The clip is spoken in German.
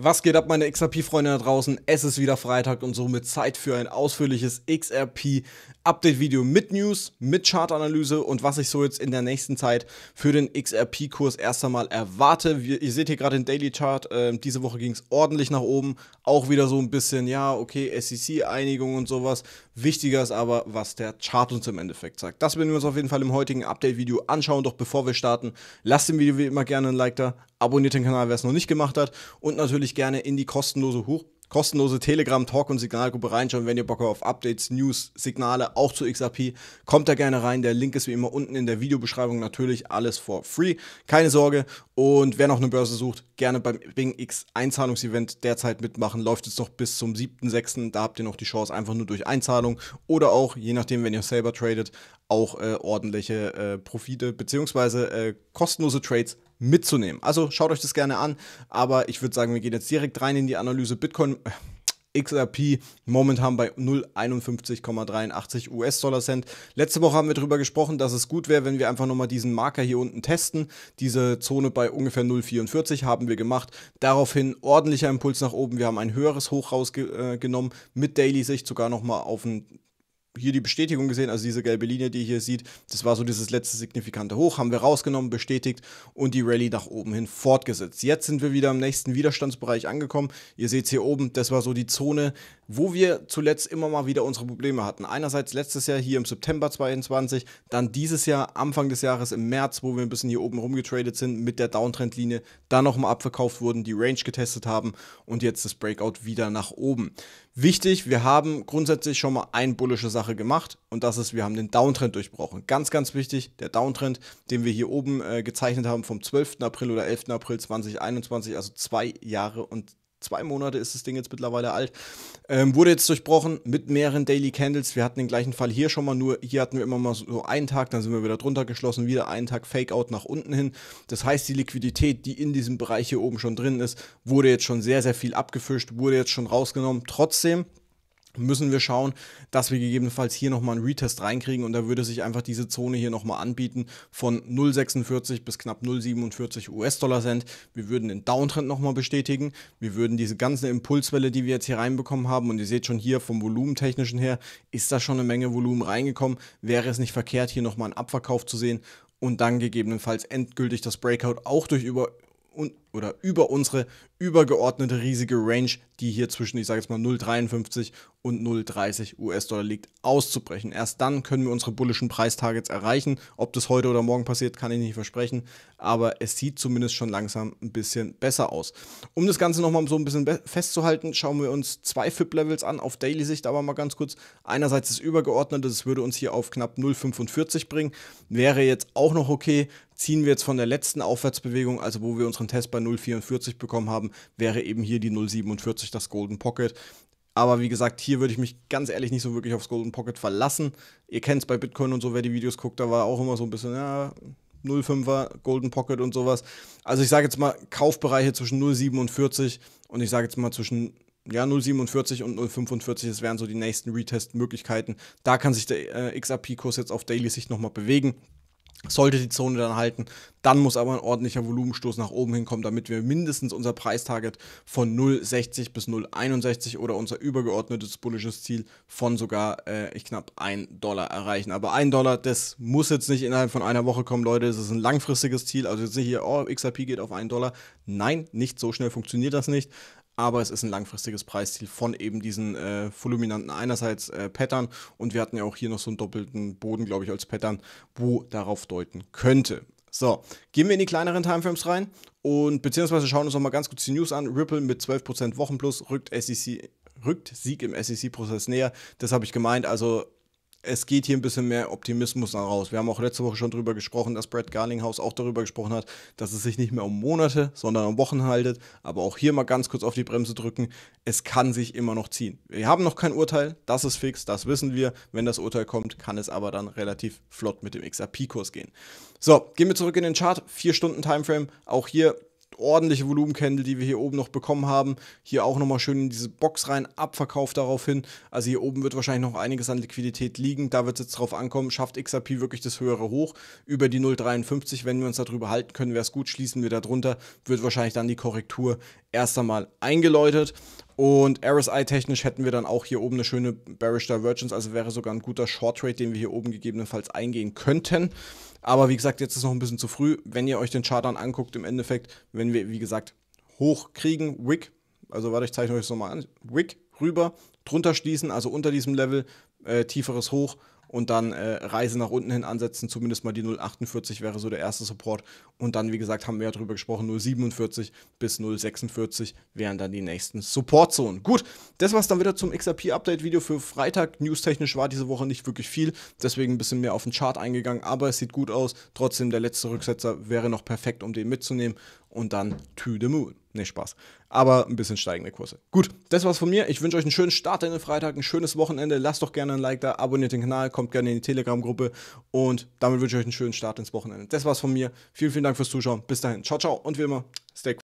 Was geht ab, meine XRP-Freunde da draußen? Es ist wieder Freitag und somit Zeit für ein ausführliches XRP-Update-Video mit News, mit Chartanalyse und was ich so jetzt in der nächsten Zeit für den XRP-Kurs erst einmal erwarte. Wir, ihr seht hier gerade den Daily Chart, äh, diese Woche ging es ordentlich nach oben. Auch wieder so ein bisschen, ja, okay, SEC-Einigung und sowas. Wichtiger ist aber, was der Chart uns im Endeffekt sagt. Das werden wir uns auf jeden Fall im heutigen Update-Video anschauen. Doch bevor wir starten, lasst dem Video wie immer gerne ein Like da, Abonniert den Kanal, wer es noch nicht gemacht hat. Und natürlich gerne in die kostenlose Huch kostenlose Telegram, Talk und Signalgruppe reinschauen, wenn ihr Bock auf Updates, News, Signale, auch zu XRP, kommt da gerne rein. Der Link ist wie immer unten in der Videobeschreibung natürlich alles for free. Keine Sorge. Und wer noch eine Börse sucht, gerne beim Bing X Einzahlungsevent derzeit mitmachen. Läuft jetzt noch bis zum 7.6. Da habt ihr noch die Chance, einfach nur durch Einzahlung oder auch, je nachdem, wenn ihr selber tradet, auch äh, ordentliche äh, Profite bzw. Äh, kostenlose Trades mitzunehmen. Also schaut euch das gerne an, aber ich würde sagen, wir gehen jetzt direkt rein in die Analyse Bitcoin. Äh, XRP momentan bei 0,51,83 US-Dollar Cent. Letzte Woche haben wir darüber gesprochen, dass es gut wäre, wenn wir einfach nochmal diesen Marker hier unten testen. Diese Zone bei ungefähr 0,44 haben wir gemacht. Daraufhin ordentlicher Impuls nach oben. Wir haben ein höheres Hoch rausgenommen, äh, mit Daily-Sicht sogar nochmal auf ein hier die Bestätigung gesehen, also diese gelbe Linie, die ihr hier sieht, das war so dieses letzte signifikante Hoch, haben wir rausgenommen, bestätigt und die Rallye nach oben hin fortgesetzt. Jetzt sind wir wieder im nächsten Widerstandsbereich angekommen. Ihr seht es hier oben, das war so die Zone, wo wir zuletzt immer mal wieder unsere Probleme hatten. Einerseits letztes Jahr hier im September 22, dann dieses Jahr Anfang des Jahres im März, wo wir ein bisschen hier oben rumgetradet sind mit der Downtrendlinie, dann nochmal abverkauft wurden, die Range getestet haben und jetzt das Breakout wieder nach oben. Wichtig, wir haben grundsätzlich schon mal eine bullische Sache gemacht und das ist, wir haben den Downtrend durchbrochen. Ganz, ganz wichtig, der Downtrend, den wir hier oben äh, gezeichnet haben vom 12. April oder 11. April 2021, also zwei Jahre und zwei Monate ist das Ding jetzt mittlerweile alt. Ähm, wurde jetzt durchbrochen mit mehreren Daily Candles. Wir hatten den gleichen Fall hier schon mal, nur hier hatten wir immer mal so einen Tag, dann sind wir wieder drunter geschlossen, wieder einen Tag Fake-Out nach unten hin. Das heißt, die Liquidität, die in diesem Bereich hier oben schon drin ist, wurde jetzt schon sehr, sehr viel abgefischt, wurde jetzt schon rausgenommen. Trotzdem müssen wir schauen, dass wir gegebenenfalls hier nochmal einen Retest reinkriegen und da würde sich einfach diese Zone hier nochmal anbieten von 0,46 bis knapp 0,47 US-Dollar Cent. Wir würden den Downtrend nochmal bestätigen. Wir würden diese ganze Impulswelle, die wir jetzt hier reinbekommen haben und ihr seht schon hier vom Volumentechnischen her, ist da schon eine Menge Volumen reingekommen. Wäre es nicht verkehrt, hier nochmal einen Abverkauf zu sehen und dann gegebenenfalls endgültig das Breakout auch durch über und oder über unsere übergeordnete riesige Range, die hier zwischen, ich sage jetzt mal 0,53 und 0,30 US-Dollar liegt, auszubrechen. Erst dann können wir unsere bullischen Preistargets erreichen. Ob das heute oder morgen passiert, kann ich nicht versprechen, aber es sieht zumindest schon langsam ein bisschen besser aus. Um das Ganze nochmal so ein bisschen festzuhalten, schauen wir uns zwei FIP-Levels an, auf Daily-Sicht aber mal ganz kurz. Einerseits das übergeordnete, das würde uns hier auf knapp 0,45 bringen, wäre jetzt auch noch okay. Ziehen wir jetzt von der letzten Aufwärtsbewegung, also wo wir unseren Test bei 044 bekommen haben, wäre eben hier die 047 das Golden Pocket. Aber wie gesagt, hier würde ich mich ganz ehrlich nicht so wirklich aufs Golden Pocket verlassen. Ihr kennt es bei Bitcoin und so, wer die Videos guckt, da war auch immer so ein bisschen, ja, 0,5er Golden Pocket und sowas. Also ich sage jetzt mal Kaufbereiche zwischen 0,47 und ich sage jetzt mal zwischen ja, 0,47 und 0,45, das wären so die nächsten Retest-Möglichkeiten. Da kann sich der äh, XRP-Kurs jetzt auf Daily-Sicht nochmal bewegen sollte die Zone dann halten. Dann muss aber ein ordentlicher Volumenstoß nach oben hinkommen, damit wir mindestens unser Preistarget von 0,60 bis 0,61 oder unser übergeordnetes bullisches Ziel von sogar äh, knapp 1 Dollar erreichen. Aber 1 Dollar, das muss jetzt nicht innerhalb von einer Woche kommen, Leute. Das ist ein langfristiges Ziel. Also jetzt nicht hier, oh, XRP geht auf 1 Dollar. Nein, nicht so schnell funktioniert das nicht aber es ist ein langfristiges Preisziel von eben diesen äh, fulminanten einerseits äh, Pattern und wir hatten ja auch hier noch so einen doppelten Boden, glaube ich, als Pattern, wo darauf deuten könnte. So, gehen wir in die kleineren Timeframes rein und beziehungsweise schauen uns nochmal ganz kurz die News an. Ripple mit 12% Wochenplus rückt SEC rückt Sieg im SEC-Prozess näher. Das habe ich gemeint. Also es geht hier ein bisschen mehr Optimismus raus. Wir haben auch letzte Woche schon darüber gesprochen, dass Brad Garlinghouse auch darüber gesprochen hat, dass es sich nicht mehr um Monate, sondern um Wochen haltet. Aber auch hier mal ganz kurz auf die Bremse drücken. Es kann sich immer noch ziehen. Wir haben noch kein Urteil, das ist fix, das wissen wir. Wenn das Urteil kommt, kann es aber dann relativ flott mit dem XRP-Kurs gehen. So, gehen wir zurück in den Chart. Vier Stunden Timeframe. Auch hier ordentliche Volumencandle, die wir hier oben noch bekommen haben. Hier auch nochmal schön in diese Box rein, Abverkauf daraufhin. Also hier oben wird wahrscheinlich noch einiges an Liquidität liegen. Da wird es jetzt drauf ankommen, schafft XRP wirklich das höhere Hoch über die 0,53. Wenn wir uns darüber halten können, wäre es gut, schließen wir darunter, wird wahrscheinlich dann die Korrektur erst einmal eingeläutet. Und RSI-technisch hätten wir dann auch hier oben eine schöne Bearish Divergence, also wäre sogar ein guter Short Trade, den wir hier oben gegebenenfalls eingehen könnten. Aber wie gesagt, jetzt ist noch ein bisschen zu früh. Wenn ihr euch den Chart dann anguckt, im Endeffekt, wenn wir, wie gesagt, hochkriegen, Wick, also warte, ich zeichne euch das nochmal an, Wick rüber, drunter schließen, also unter diesem Level, äh, tieferes Hoch und dann äh, Reise nach unten hin ansetzen. Zumindest mal die 048 wäre so der erste Support. Und dann, wie gesagt, haben wir ja drüber gesprochen, 047 bis 046 wären dann die nächsten Support-Zonen. Gut, das war es dann wieder zum XRP-Update-Video für Freitag. News-technisch war diese Woche nicht wirklich viel, deswegen ein bisschen mehr auf den Chart eingegangen, aber es sieht gut aus. Trotzdem, der letzte Rücksetzer wäre noch perfekt, um den mitzunehmen. Und dann to the moon. Nee, Spaß. Aber ein bisschen steigende Kurse. Gut, das war's von mir. Ich wünsche euch einen schönen Start in den Freitag, ein schönes Wochenende. Lasst doch gerne ein Like da, abonniert den Kanal, kommt gerne in die Telegram-Gruppe und damit wünsche ich euch einen schönen Start ins Wochenende. Das war's von mir. Vielen, vielen Dank fürs Zuschauen. Bis dahin. Ciao, ciao und wie immer, stay